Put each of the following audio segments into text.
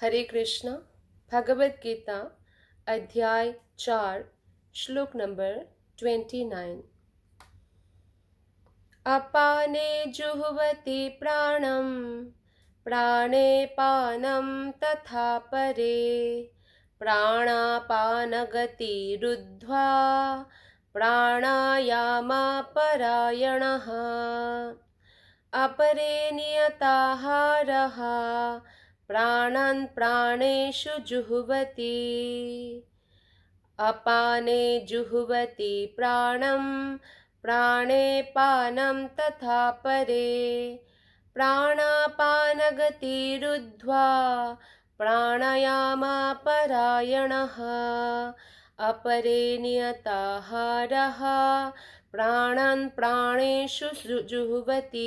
हरे कृष्णा भगवत गीता अध्याय चार श्लोक नंबर ट्वेंटी नाइन अपाने जुहवते प्राणम प्राणे पानम तथा परे प्राणापानगति रुद्ध्वा परायण अपरे नियताहारः प्राणान् प्राणेषु जुह्वति अपाने जुह्वति प्राणं प्राणे पानं तथा परे प्राणापानगतिरुद्ध्वा प्राणायामापरायणः अपरे नियताहारः प्राणान् प्राणेषु जुह्वति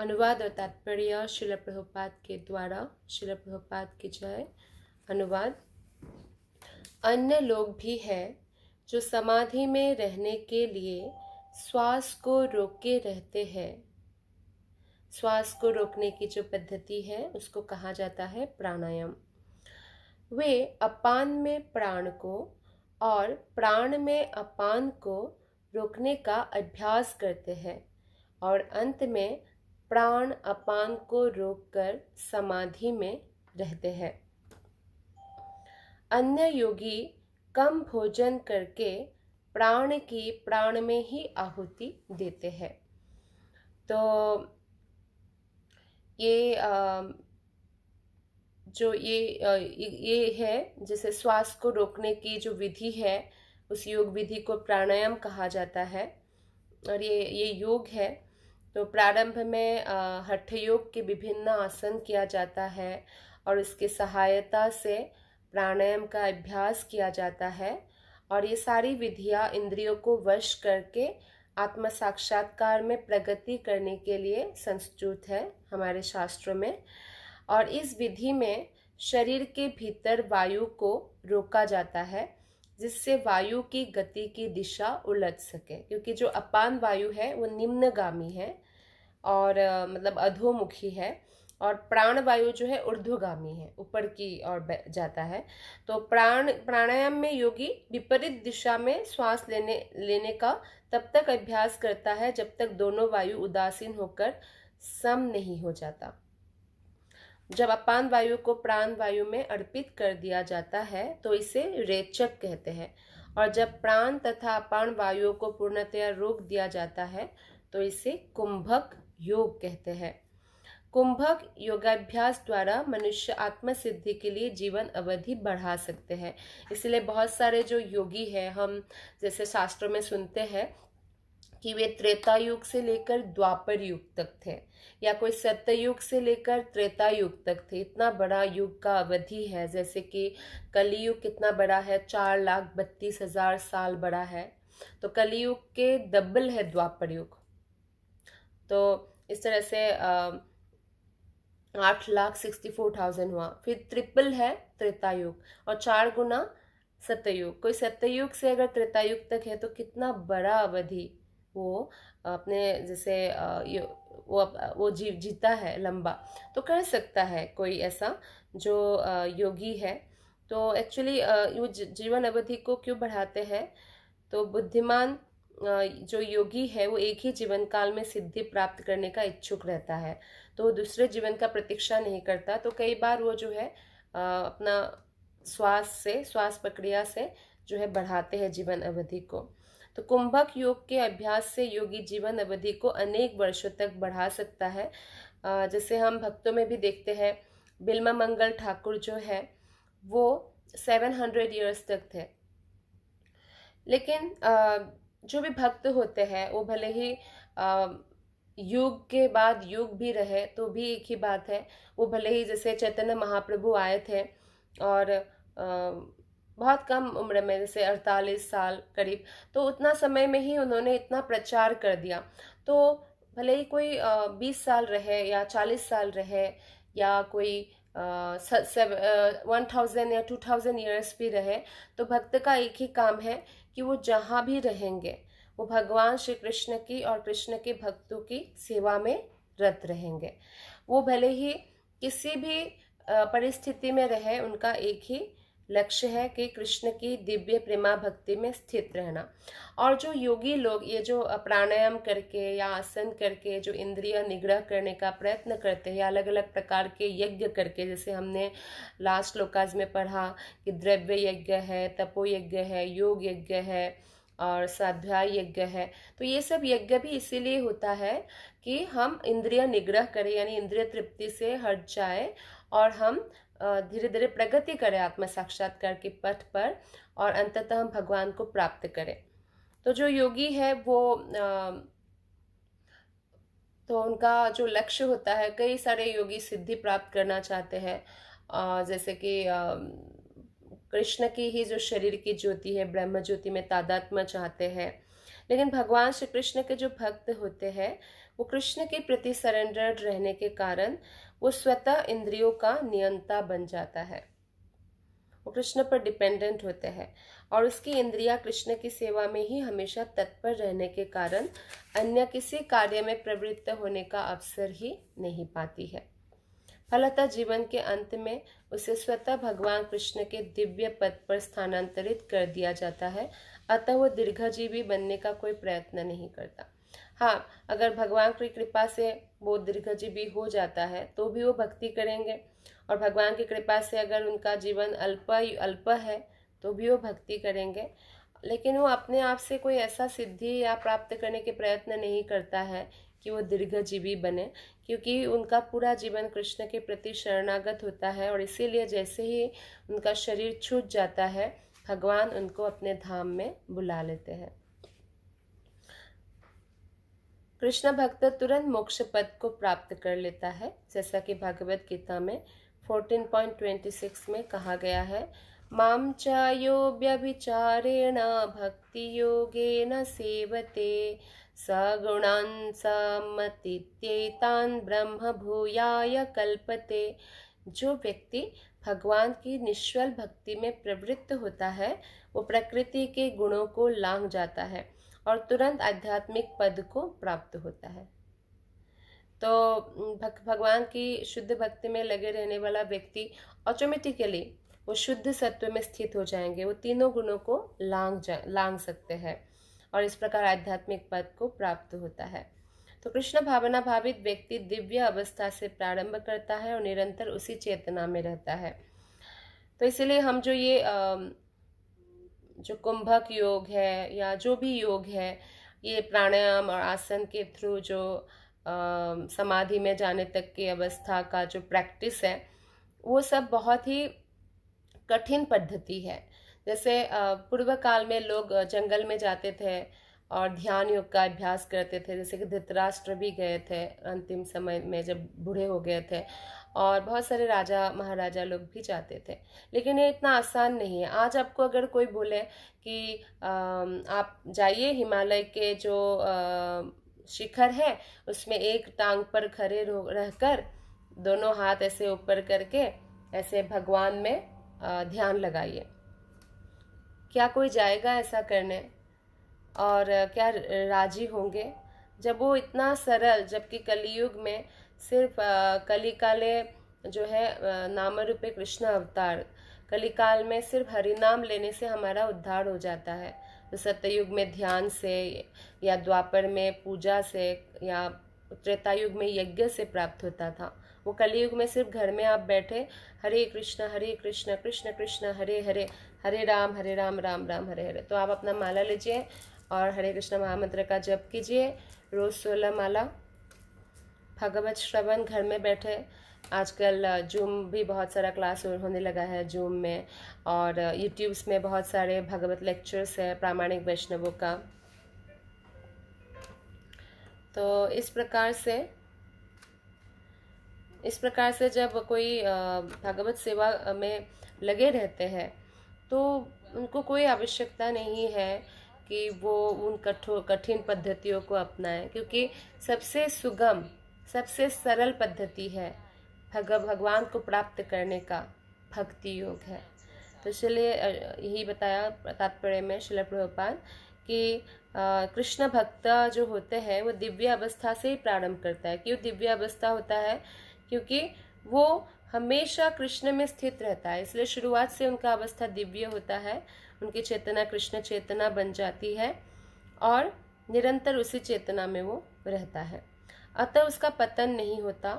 अनुवाद और तात्पर्य शिल प्रभुपात के द्वारा शिल प्रभुपात की जय अनुवाद अन्य लोग भी हैं जो समाधि में रहने के लिए श्वास को रोके रहते हैं श्वास को रोकने की जो पद्धति है उसको कहा जाता है प्राणायाम वे अपान में प्राण को और प्राण में अपान को रोकने का अभ्यास करते हैं और अंत में प्राण अपान को रोककर समाधि में रहते हैं अन्य योगी कम भोजन करके प्राण की प्राण में ही आहुति देते हैं तो ये जो ये ये है जैसे श्वास को रोकने की जो विधि है उस योग विधि को प्राणायाम कहा जाता है और ये ये योग है तो प्रारंभ में हठ योग के विभिन्न आसन किया जाता है और इसके सहायता से प्राणायाम का अभ्यास किया जाता है और ये सारी विधियाँ इंद्रियों को वश करके आत्म साक्षात्कार में प्रगति करने के लिए संस्तुत है हमारे शास्त्रों में और इस विधि में शरीर के भीतर वायु को रोका जाता है जिससे वायु की गति की दिशा उलट सके क्योंकि जो अपान वायु है वो निम्नगामी है और मतलब अधोमुखी है और प्राण वायु जो है ऊर्ध्वगामी है ऊपर की ओर जाता है तो प्राण प्राणायाम में योगी विपरीत दिशा में श्वास लेने लेने का तब तक अभ्यास करता है जब तक दोनों वायु उदासीन होकर सम नहीं हो जाता जब अपान वायु को प्राण वायु में अर्पित कर दिया जाता है तो इसे रेचक कहते हैं और जब प्राण तथा अपान वायुओं को पूर्णतया रोक दिया जाता है तो इसे कुंभक योग कहते हैं कुंभक योगाभ्यास द्वारा मनुष्य आत्म सिद्धि के लिए जीवन अवधि बढ़ा सकते हैं इसलिए बहुत सारे जो योगी हैं हम जैसे शास्त्रों में सुनते हैं कि वे त्रेता युग से लेकर द्वापर युग तक थे या कोई सत्ययुग से लेकर त्रेता युग तक थे इतना बड़ा युग का अवधि है जैसे कि कलयुग कितना बड़ा है चार लाख बत्तीस हजार साल बड़ा है तो कलयुग के डबल है द्वापर युग तो इस तरह से आठ लाख सिक्सटी फोर थाउजेंड हुआ फिर ट्रिपल है त्रेतायुग और चार गुना सत्ययुग कोई सत्ययुग से अगर त्रेतायुग तक है तो कितना बड़ा अवधि वो अपने जैसे वो वो जीव जीता है लंबा तो कर सकता है कोई ऐसा जो योगी है तो एक्चुअली वो जीवन अवधि को क्यों बढ़ाते हैं तो बुद्धिमान जो योगी है वो एक ही जीवन काल में सिद्धि प्राप्त करने का इच्छुक रहता है तो दूसरे जीवन का प्रतीक्षा नहीं करता तो कई बार वो जो है अपना श्वास से श्वास प्रक्रिया से जो है बढ़ाते हैं जीवन अवधि को तो कुंभक योग के अभ्यास से योगी जीवन अवधि को अनेक वर्षों तक बढ़ा सकता है जैसे हम भक्तों में भी देखते हैं बिल्मा मंगल ठाकुर जो है वो सेवन हंड्रेड ईयर्स तक थे लेकिन जो भी भक्त होते हैं वो भले ही आ, युग के बाद युग भी रहे तो भी एक ही बात है वो भले ही जैसे चैतन्य महाप्रभु आए थे और आ, बहुत कम उम्र में जैसे अड़तालीस साल करीब तो उतना समय में ही उन्होंने इतना प्रचार कर दिया तो भले ही कोई बीस साल रहे या चालीस साल रहे या कोई वन थाउजेंड या टू थाउजेंड ईयर्स भी रहे तो भक्त का एक ही काम है कि वो जहाँ भी रहेंगे वो भगवान श्री कृष्ण की और कृष्ण के भक्तों की सेवा में रत रहेंगे वो भले ही किसी भी परिस्थिति में रहे उनका एक ही लक्ष्य है कि कृष्ण की दिव्य प्रेमा भक्ति में स्थित रहना और जो योगी लोग ये जो प्राणायाम करके या आसन करके जो इंद्रिय निग्रह करने का प्रयत्न करते हैं अलग अलग प्रकार के यज्ञ करके जैसे हमने लास्ट लोकाज में पढ़ा कि द्रव्य यज्ञ है तपो यज्ञ है योग यज्ञ है और साध्याय यज्ञ है तो ये सब यज्ञ भी इसीलिए होता है कि हम इंद्रिय निग्रह करें यानी इंद्रिय तृप्ति से हट जाए और हम धीरे धीरे प्रगति करें आत्म साक्षात्कार के पथ पर और अंततः हम भगवान को प्राप्त करें तो जो योगी है वो तो उनका जो लक्ष्य होता है कई सारे योगी सिद्धि प्राप्त करना चाहते हैं जैसे कि कृष्ण की ही जो शरीर की ज्योति है ब्रह्म ज्योति में तादात्मा चाहते हैं लेकिन भगवान श्री कृष्ण के जो भक्त होते हैं वो कृष्ण के प्रति सरेंडर्ड रहने के कारण वो स्वतः इंद्रियों का नियंता बन जाता है वो कृष्ण पर डिपेंडेंट होते हैं और उसकी इंद्रिया कृष्ण की सेवा में ही हमेशा तत्पर रहने के कारण अन्य किसी कार्य में प्रवृत्त होने का अवसर ही नहीं पाती है फलतः जीवन के अंत में उसे स्वतः भगवान कृष्ण के दिव्य पद पर स्थानांतरित कर दिया जाता है अतः वो दीर्घजीवी बनने का कोई प्रयत्न नहीं करता हाँ अगर भगवान की कृपा से वो दीर्घ हो जाता है तो भी वो भक्ति करेंगे और भगवान की कृपा से अगर उनका जीवन अल्प अल्प है तो भी वो भक्ति करेंगे लेकिन वो अपने आप से कोई ऐसा सिद्धि या प्राप्त करने के प्रयत्न नहीं करता है कि वो दीर्घजीवी बने क्योंकि उनका पूरा जीवन कृष्ण के प्रति शरणागत होता है और इसीलिए जैसे ही उनका शरीर छूट जाता है भगवान उनको अपने धाम में बुला लेते हैं कृष्ण भक्त तुरंत मोक्ष पद को प्राप्त कर लेता है जैसा कि भगवत गीता में 14.26 में कहा गया है माम चाचारेण भक्ति न सेवते सगुणान सम्मतित्यैतान् ब्रह्म भूयाय कल्पते जो व्यक्ति भगवान की निश्वल भक्ति में प्रवृत्त होता है वो प्रकृति के गुणों को लांग जाता है और तुरंत आध्यात्मिक पद को प्राप्त होता है तो भग, भगवान की शुद्ध भक्ति में लगे रहने वाला व्यक्ति ऑटोमेटिकली वो शुद्ध सत्व में स्थित हो जाएंगे वो तीनों गुणों को लांग जा लांग सकते हैं और इस प्रकार आध्यात्मिक पद को प्राप्त होता है तो कृष्ण भावना भावित व्यक्ति दिव्य अवस्था से प्रारंभ करता है और निरंतर उसी चेतना में रहता है तो इसलिए हम जो ये जो कुंभक योग है या जो भी योग है ये प्राणायाम और आसन के थ्रू जो समाधि में जाने तक की अवस्था का जो प्रैक्टिस है वो सब बहुत ही कठिन पद्धति है जैसे पूर्व काल में लोग जंगल में जाते थे और ध्यान योग का अभ्यास करते थे जैसे कि धृतराष्ट्र भी गए थे अंतिम समय में जब बूढ़े हो गए थे और बहुत सारे राजा महाराजा लोग भी जाते थे लेकिन ये इतना आसान नहीं है आज आपको अगर कोई बोले कि आप जाइए हिमालय के जो शिखर है उसमें एक टांग पर खड़े रहकर दोनों हाथ ऐसे ऊपर करके ऐसे भगवान में ध्यान लगाइए क्या कोई जाएगा ऐसा करने और क्या राजी होंगे जब वो इतना सरल जबकि कलयुग में सिर्फ कलिकाले जो है नाम रूपे कृष्ण अवतार कलिकाल में सिर्फ हरिनाम लेने से हमारा उद्धार हो जाता है तो सत्ययुग में ध्यान से या द्वापर में पूजा से या त्रेतायुग में यज्ञ से प्राप्त होता था वो कलयुग में सिर्फ घर में आप बैठे हरे कृष्ण हरे कृष्ण कृष्ण कृष्ण हरे हरे हरे राम हरे राम राम राम हरे हरे तो आप अपना माला लीजिए और हरे कृष्ण महामंत्र का जप कीजिए रोज़ सोलह माला भगवत श्रवण घर में बैठे आजकल जूम भी बहुत सारा क्लास होने लगा है जूम में और यूट्यूब्स में बहुत सारे भगवत लेक्चर्स है प्रामाणिक वैष्णवों का तो इस प्रकार से इस प्रकार से जब कोई भगवत सेवा में लगे रहते हैं तो उनको कोई आवश्यकता नहीं है कि वो उन कठोर कठिन पद्धतियों को अपनाएं क्योंकि सबसे सुगम सबसे सरल पद्धति है भगवान को प्राप्त करने का भक्ति योग है तो चलिए यही बताया तात्पर्य में शिल प्रभुपाल कि कृष्ण भक्त जो होते हैं वो दिव्य अवस्था से ही प्रारंभ करता है क्यों दिव्य अवस्था होता है क्योंकि वो हमेशा कृष्ण में स्थित रहता है इसलिए शुरुआत से उनका अवस्था दिव्य होता है उनकी चेतना कृष्ण चेतना बन जाती है और निरंतर उसी चेतना में वो रहता है अतः उसका पतन नहीं होता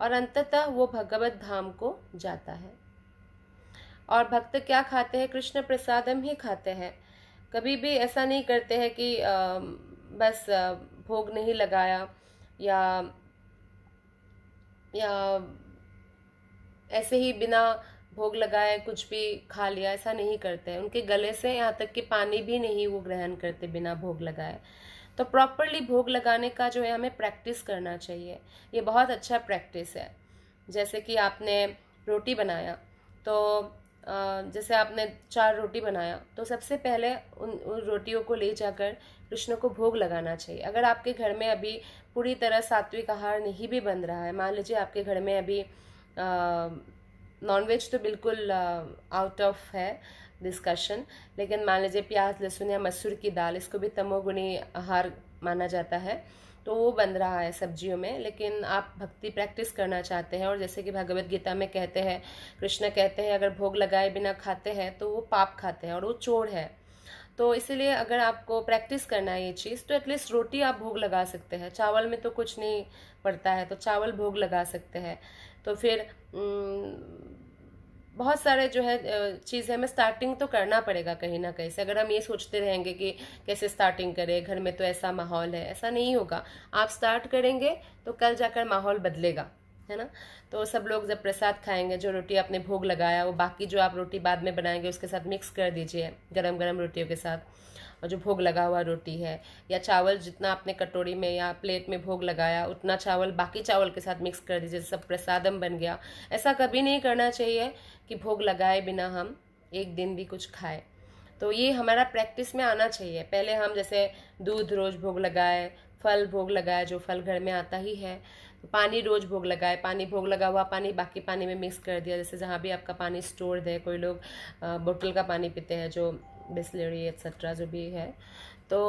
और अंततः वो भगवत धाम को जाता है और भक्त क्या खाते हैं कृष्ण प्रसादम ही खाते हैं कभी भी ऐसा नहीं करते हैं कि बस भोग नहीं लगाया या या ऐसे ही बिना भोग लगाए कुछ भी खा लिया ऐसा नहीं करते उनके गले से यहाँ तक कि पानी भी नहीं वो ग्रहण करते बिना भोग लगाए तो प्रॉपरली भोग लगाने का जो है हमें प्रैक्टिस करना चाहिए ये बहुत अच्छा प्रैक्टिस है जैसे कि आपने रोटी बनाया तो जैसे आपने चार रोटी बनाया तो सबसे पहले उन उन रोटियों को ले जाकर कृष्ण को भोग लगाना चाहिए अगर आपके घर में अभी पूरी तरह सात्विक आहार नहीं भी बन रहा है मान लीजिए आपके घर में अभी नॉनवेज तो बिल्कुल आउट ऑफ है डिस्कशन लेकिन मान लीजिए प्याज लहसुन या मसूर की दाल इसको भी तमोगुणी आहार माना जाता है तो वो बन रहा है सब्जियों में लेकिन आप भक्ति प्रैक्टिस करना चाहते हैं और जैसे कि भगवत गीता में कहते हैं कृष्ण कहते हैं अगर भोग लगाए बिना खाते हैं तो वो पाप खाते हैं और वो चोर है तो इसीलिए अगर आपको प्रैक्टिस करना है ये चीज़ तो एटलीस्ट रोटी आप भोग लगा सकते हैं चावल में तो कुछ नहीं पड़ता है तो चावल भोग लगा सकते हैं तो फिर बहुत सारे जो है चीज़ हमें स्टार्टिंग तो करना पड़ेगा कहीं ना कहीं से अगर हम ये सोचते रहेंगे कि कैसे स्टार्टिंग करें घर में तो ऐसा माहौल है ऐसा नहीं होगा आप स्टार्ट करेंगे तो कल जाकर माहौल बदलेगा है ना तो सब लोग जब प्रसाद खाएंगे जो रोटी आपने भोग लगाया वो बाकी जो आप रोटी बाद में बनाएंगे उसके साथ मिक्स कर दीजिए गरम गरम रोटियों के साथ और जो भोग लगा हुआ रोटी है या चावल जितना आपने कटोरी में या प्लेट में भोग लगाया उतना चावल बाकी चावल के साथ मिक्स कर दीजिए सब प्रसादम बन गया ऐसा कभी नहीं करना चाहिए कि भोग लगाए बिना हम एक दिन भी कुछ खाए तो ये हमारा प्रैक्टिस में आना चाहिए पहले हम जैसे दूध रोज भोग लगाए फल भोग लगाए जो फल घर में आता ही है तो पानी रोज भोग लगाए पानी भोग लगा हुआ पानी बाकी पानी में मिक्स कर दिया जैसे जहाँ भी आपका पानी स्टोर है कोई लोग बोतल का पानी पीते हैं जो बिस्लरी एक्सेट्रा जो भी है तो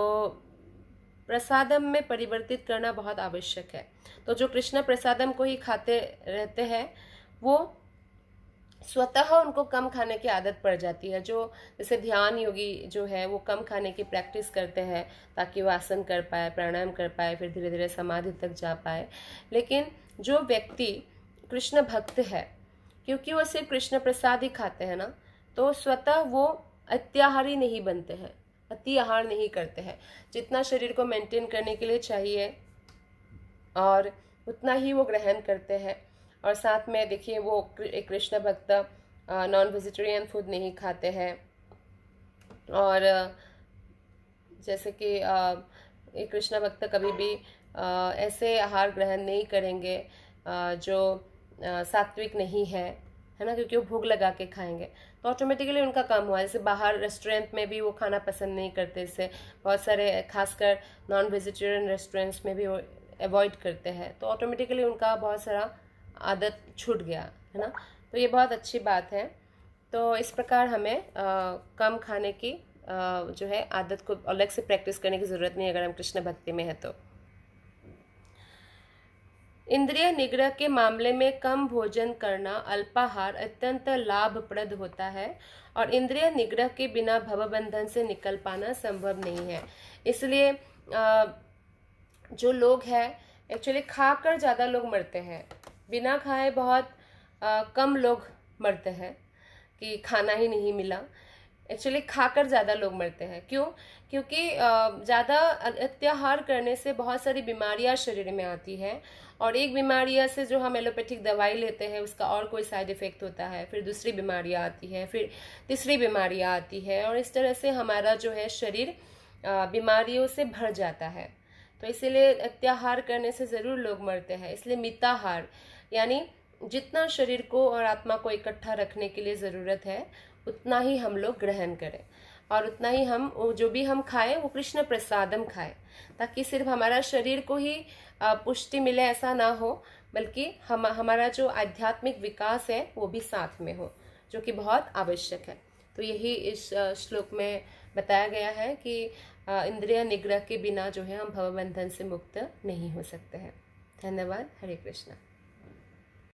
प्रसादम में परिवर्तित करना बहुत आवश्यक है तो जो कृष्ण प्रसादम को ही खाते रहते हैं वो स्वतः उनको कम खाने की आदत पड़ जाती है जो जैसे ध्यान योगी जो है वो कम खाने की प्रैक्टिस करते हैं ताकि वो आसन कर पाए प्राणायाम कर पाए फिर धीरे धीरे समाधि तक जा पाए लेकिन जो व्यक्ति कृष्ण भक्त है क्योंकि वो सिर्फ कृष्ण प्रसाद ही खाते हैं ना तो स्वतः वो अत्याहारी नहीं बनते हैं अति आहार नहीं करते हैं जितना शरीर को मेंटेन करने के लिए चाहिए और उतना ही वो ग्रहण करते हैं और साथ में देखिए वो एक कृष्ण भक्त नॉन वेजिटेरियन फूड नहीं खाते हैं और जैसे कि एक कृष्ण भक्त कभी भी ऐसे आहार ग्रहण नहीं करेंगे जो सात्विक नहीं है है ना क्योंकि वो भूख लगा के खाएंगे तो ऑटोमेटिकली उनका कम हुआ जैसे बाहर रेस्टोरेंट में भी वो खाना पसंद नहीं करते जैसे बहुत सारे खासकर नॉन वेजिटेरियन रेस्टोरेंट्स में भी वो अवॉइड करते हैं तो ऑटोमेटिकली उनका बहुत सारा आदत छूट गया है ना तो ये बहुत अच्छी बात है तो इस प्रकार हमें आ, कम खाने की आ, जो है आदत को अलग से प्रैक्टिस करने की ज़रूरत नहीं अगर हम कृष्ण भक्ति में हैं तो इंद्रिय निग्रह के मामले में कम भोजन करना अल्पाहार अत्यंत लाभप्रद होता है और इंद्रिय निग्रह के बिना भवबंधन से निकल पाना संभव नहीं है इसलिए जो लोग हैं एक्चुअली खाकर ज़्यादा लोग मरते हैं बिना खाए बहुत कम लोग मरते हैं कि खाना ही नहीं मिला एक्चुअली खाकर ज़्यादा लोग मरते हैं क्यों क्योंकि ज़्यादा अत्याहार करने से बहुत सारी बीमारियां शरीर में आती है और एक बीमारियां से जो हम एलोपैथिक दवाई लेते हैं उसका और कोई साइड इफ़ेक्ट होता है फिर दूसरी बीमारियां आती है फिर तीसरी बीमारियां आती है और इस तरह से हमारा जो है शरीर बीमारियों से भर जाता है तो इसीलिए अत्याहार करने से ज़रूर लोग मरते हैं इसलिए मिताहार यानी जितना शरीर को और आत्मा को इकट्ठा रखने के लिए ज़रूरत है उतना ही हम लोग ग्रहण करें और उतना ही हम जो भी हम खाएं वो कृष्ण प्रसादम खाएं ताकि सिर्फ हमारा शरीर को ही पुष्टि मिले ऐसा ना हो बल्कि हम हमारा जो आध्यात्मिक विकास है वो भी साथ में हो जो कि बहुत आवश्यक है तो यही इस श्लोक में बताया गया है कि इंद्रिय निग्रह के बिना जो है हम भवबंधन से मुक्त नहीं हो सकते हैं धन्यवाद हरे कृष्णा